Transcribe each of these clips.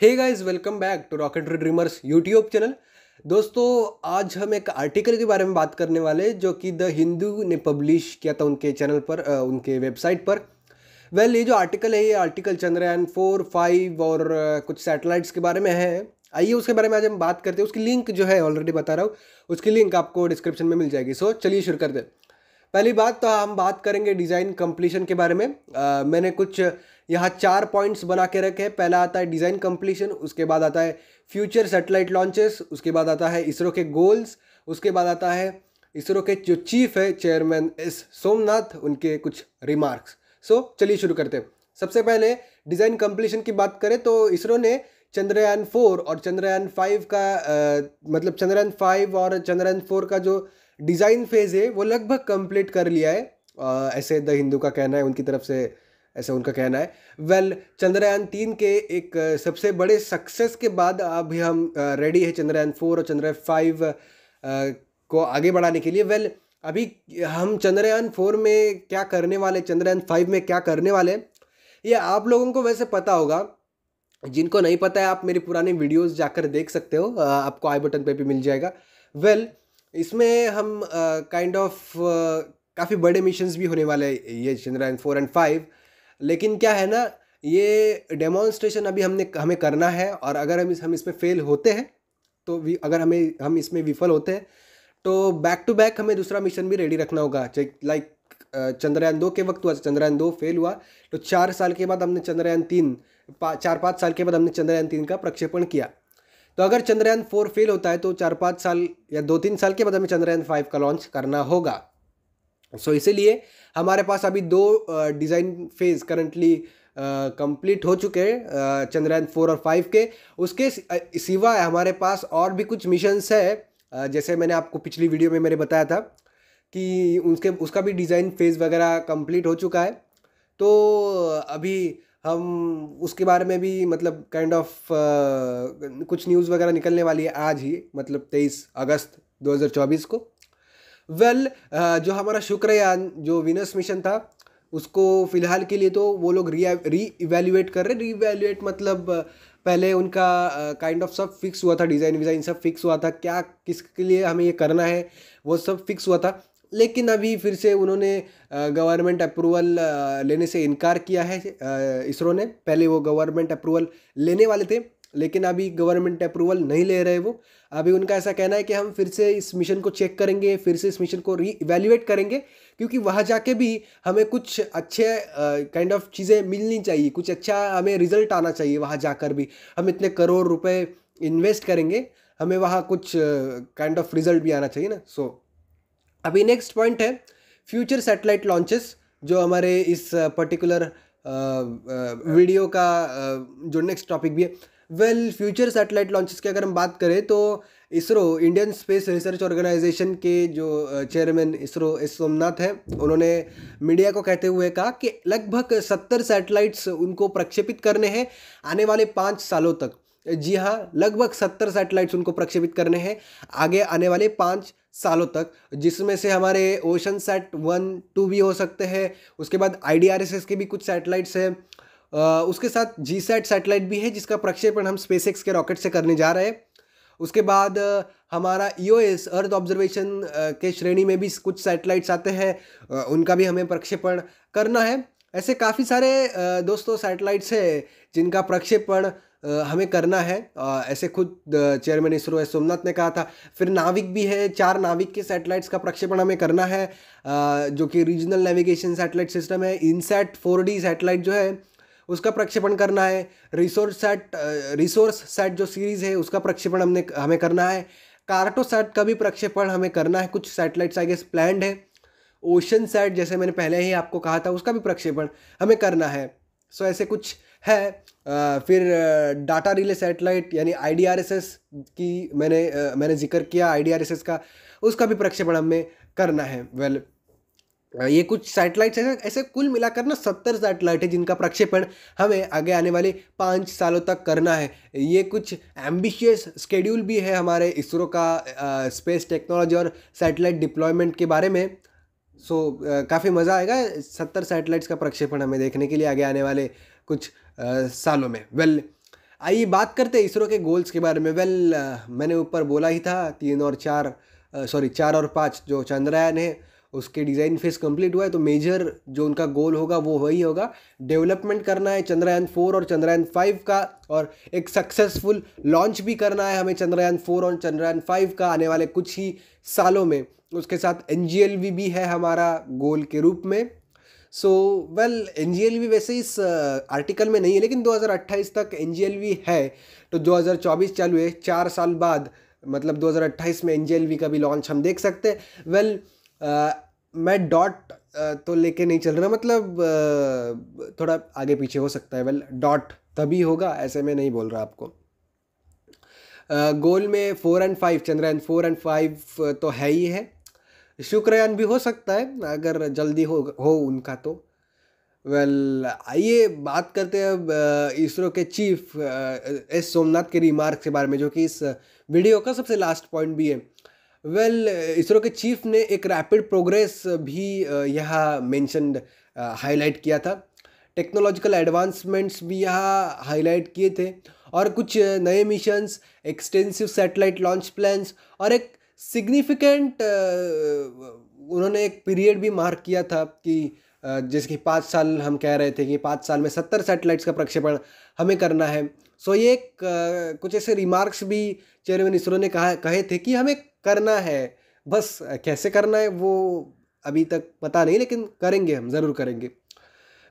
hey guys welcome back to Rocket Dreamers YouTube channel दोस्तों आज हम एक आर्टिकल के बारे में बात करने वाले जो कि द हिंदू ने पब्लिश किया था उनके चैनल पर उनके वेबसाइट पर वेल well, ये जो आर्टिकल है ये आर्टिकल चंद्रयान फोर फाइव और कुछ सैटेलाइट्स के बारे में है आइए उसके बारे में आज हम बात करते हैं उसकी लिंक जो है ऑलरेडी बता रहा हूँ उसकी लिंक आपको डिस्क्रिप्शन में मिल जाएगी सो चलिए शुरू कर दे पहली बात तो हम बात करेंगे डिज़ाइन कंप्लीशन के बारे में आ, मैंने कुछ यहाँ चार पॉइंट्स बना के रखे पहला आता है डिज़ाइन कम्प्लीशन उसके बाद आता है फ्यूचर सेटेलाइट लॉन्चेस उसके बाद आता है इसरो के गोल्स उसके बाद आता है इसरो के जो चीफ है चेयरमैन एस सोमनाथ उनके कुछ रिमार्क्स सो चलिए शुरू करते हैं सबसे पहले डिज़ाइन कंप्लीशन की बात करें तो इसरो ने चंद्रयान फोर और चंद्रयान फाइव का आ, मतलब चंद्रयान फाइव और चंद्रयान फोर का जो डिज़ाइन फेज़ है वो लगभग कंप्लीट कर लिया है आ, ऐसे द हिंदू का कहना है उनकी तरफ से ऐसा उनका कहना है वेल well, चंद्रयान तीन के एक सबसे बड़े सक्सेस के बाद अभी हम रेडी है चंद्रयान फोर और चंद्रयान फाइव को आगे बढ़ाने के लिए वेल well, अभी हम चंद्रयान फोर में क्या करने वाले चंद्रयान फाइव में क्या करने वाले ये आप लोगों को वैसे पता होगा जिनको नहीं पता है आप मेरी पुरानी वीडियोस जाकर देख सकते हो आपको आई बटन पे भी मिल जाएगा वेल well, इसमें हम काइंड ऑफ काफ़ी बड़े मिशंस भी होने वाले ये चंद्रयान फोर एंड फाइव लेकिन क्या है ना ये डेमोन्स्ट्रेशन अभी हमने हमें करना है और अगर हम इस हम इसमें फेल होते हैं तो भी अगर हमें हम इसमें विफल होते हैं तो बैक टू बैक हमें दूसरा मिशन भी रेडी रखना होगा लाइक चंद्रयान दो के वक्त हुआ चंद्रयान दो फेल हुआ तो चार साल के बाद हमने चंद्रयान तीन पा, चार पाँच साल के बाद हमने चंद्रयान तीन का प्रक्षेपण किया तो अगर चंद्रयान फोर फेल होता है तो चार पाँच साल या दो तीन साल के बाद हमें चंद्रयान फाइव का लॉन्च करना होगा सो so, इसीलिए हमारे पास अभी दो डिज़ाइन फेज़ करंटली कंप्लीट हो चुके हैं चंद्रयान फोर और फाइव के उसके सिवा हमारे पास और भी कुछ मिशंस है जैसे मैंने आपको पिछली वीडियो में मैंने बताया था कि उसके उसका भी डिज़ाइन फेज़ वगैरह कंप्लीट हो चुका है तो अभी हम उसके बारे में भी मतलब kind kind of of, uh, कुछ न्यूज़ वगैरह निकलने वाली है आज ही मतलब तेईस अगस्त 2024 को वेल well, जो हमारा शुक्रयान जो विनस मिशन था उसको फिलहाल के लिए तो वो लोग री री इवेल्यूएट कर रहे री इवेल्युएट मतलब पहले उनका काइंड ऑफ सब फिक्स हुआ था डिज़ाइन विज़ाइन सब फिक्स हुआ था क्या किसके लिए हमें ये करना है वो सब फिक्स हुआ था लेकिन अभी फिर से उन्होंने गवर्नमेंट अप्रूवल लेने से इनकार किया है इसरो ने पहले वो गवर्नमेंट अप्रूवल लेने वाले थे लेकिन अभी गवर्नमेंट अप्रूवल नहीं ले रहे वो अभी उनका ऐसा कहना है कि हम फिर से इस मिशन को चेक करेंगे फिर से इस मिशन को री इवेल्यूएट करेंगे क्योंकि वहाँ जाके भी हमें कुछ अच्छे काइंड ऑफ चीज़ें मिलनी चाहिए कुछ अच्छा हमें रिजल्ट आना चाहिए वहाँ जाकर भी हम इतने करोड़ रुपए इन्वेस्ट करेंगे हमें वहाँ कुछ काइंड ऑफ रिजल्ट भी आना चाहिए ना सो so, अभी नेक्स्ट पॉइंट है फ्यूचर सेटेलाइट लॉन्चेस जो हमारे इस पर्टिकुलर वीडियो का जो नेक्स्ट टॉपिक भी है वेल फ्यूचर सैटेलाइट लॉन्चेस की अगर हम बात करें तो ISRO Indian Space Research Organisation के जो चेयरमैन इसरो एस सोमनाथ हैं उन्होंने मीडिया को कहते हुए कहा कि लगभग सत्तर सैटेलाइट्स उनको प्रक्षेपित करने हैं आने वाले पाँच सालों तक जी हाँ लगभग सत्तर सैटेलाइट्स उनको प्रक्षेपित करने हैं आगे आने वाले पाँच सालों तक जिसमें से हमारे ओशन सेट वन टू भी हो सकते हैं उसके बाद आई के भी कुछ सैटेलाइट्स हैं उसके साथ जी सैट सैटेलाइट भी है जिसका प्रक्षेपण हम स्पेस के रॉकेट से करने जा रहे हैं उसके बाद हमारा ई अर्थ ऑब्जर्वेशन के श्रेणी में भी कुछ सैटेलाइट्स आते हैं उनका भी हमें प्रक्षेपण करना है ऐसे काफ़ी सारे दोस्तों सैटेलाइट्स हैं जिनका प्रक्षेपण हमें करना है ऐसे खुद चेयरमैन इसरो एस सोमनाथ ने कहा था फिर नाविक भी है चार नाविक के सैटेलाइट्स का प्रक्षेपण हमें करना है जो कि रीजनल नेविगेशन सैटेलाइट सिस्टम है इनसेट फोर डी सैटेलाइट जो है उसका प्रक्षेपण करना है रिसोर्स सेट रिसोर्स सेट जो सीरीज़ है उसका प्रक्षेपण हमने हमें करना है कार्टो सेट का भी प्रक्षेपण हमें करना है कुछ सैटेलाइट्स आई गेस प्लैंड है ओशन सेट जैसे मैंने पहले ही आपको कहा था उसका भी प्रक्षेपण हमें करना है सो ऐसे कुछ है फिर डाटा रिले सैटेलाइट यानी आई की मैंने मैंने जिक्र किया आई का उसका भी प्रक्षेपण हमें करना है वेल well, ये कुछ सैटेलाइट्स ऐसे ऐसे कुल मिलाकर ना सत्तर सैटेलाइट है जिनका प्रक्षेपण हमें आगे आने वाले पाँच सालों तक करना है ये कुछ एम्बिशियस स्केड्यूल भी है हमारे इसरो का आ, स्पेस टेक्नोलॉजी और सैटेलाइट डिप्लॉयमेंट के बारे में सो काफ़ी मज़ा आएगा सत्तर सैटेलाइट्स का प्रक्षेपण हमें देखने के लिए आगे आने वाले कुछ आ, सालों में वेल well, आइए बात करते हैं इसरो के गोल्स के बारे में वेल well, मैंने ऊपर बोला ही था तीन और चार सॉरी चार और पाँच जो चंद्रयान है उसके डिज़ाइन फेज कंप्लीट हुआ है तो मेजर जो उनका गोल होगा वो वही होगा डेवलपमेंट करना है चंद्रयान फोर और चंद्रयान फाइव का और एक सक्सेसफुल लॉन्च भी करना है हमें चंद्रयान फोर और चंद्रयान फाइव का आने वाले कुछ ही सालों में उसके साथ एन भी है हमारा गोल के रूप में सो वेल एन वैसे इस आर्टिकल में नहीं है लेकिन 2028 तक एन है तो 2024 चालू है चार साल बाद मतलब 2028 में एन का भी लॉन्च हम देख सकते हैं वेल well, आ, मैं डॉट तो लेके नहीं चल रहा मतलब थोड़ा आगे पीछे हो सकता है वेल डॉट तभी होगा ऐसे में नहीं बोल रहा आपको गोल में four and five Chandrayaan four and five तो है ही है शुक्रयान भी हो सकता है अगर जल्दी हो हो उनका तो वेल आइए बात करते हैं अब इसरो के चीफ एस सोमनाथ के रिमार्क के बारे में जो कि इस वीडियो का सबसे लास्ट पॉइंट भी है वेल well, इसरो के चीफ ने एक रैपिड प्रोग्रेस भी यहाँ मैंशन हाईलाइट किया था टेक्नोलॉजिकल एडवांसमेंट्स भी यहाँ हाईलाइट किए थे और कुछ नए missions extensive satellite launch plans और एक सिग्निफिकेंट उन्होंने एक पीरियड भी मार्क किया था कि जैसे कि पाँच साल हम कह रहे थे कि पाँच साल में सत्तर सैटेलाइट्स का प्रक्षेपण हमें करना है सो ये एक कुछ ऐसे रिमार्क्स भी चेयरमैन इसरो ने कहा कहे थे कि हम एक करना है बस कैसे करना है वो अभी तक पता नहीं लेकिन करेंगे हम ज़रूर करेंगे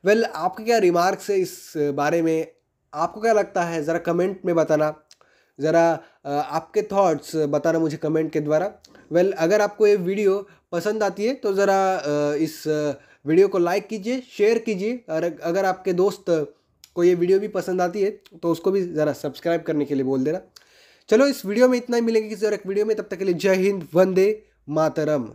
वेल well, आपके क्या रिमार्क्स है इस बारे में आपको क्या लगता है ज़रा कमेंट में बताना ज़रा आपके थॉट्स बताना मुझे कमेंट के द्वारा वेल well, अगर आपको ये वीडियो पसंद आती है तो ज़रा इस वीडियो को लाइक कीजिए शेयर कीजिए और अगर आपके दोस्त को ये वीडियो भी पसंद आती है तो उसको भी ज़रा सब्सक्राइब करने के लिए बोल देना चलो इस वीडियो में इतना ही मिलेंगे किसी और एक वीडियो में तब तक के लिए जय हिंद वंदे मातरम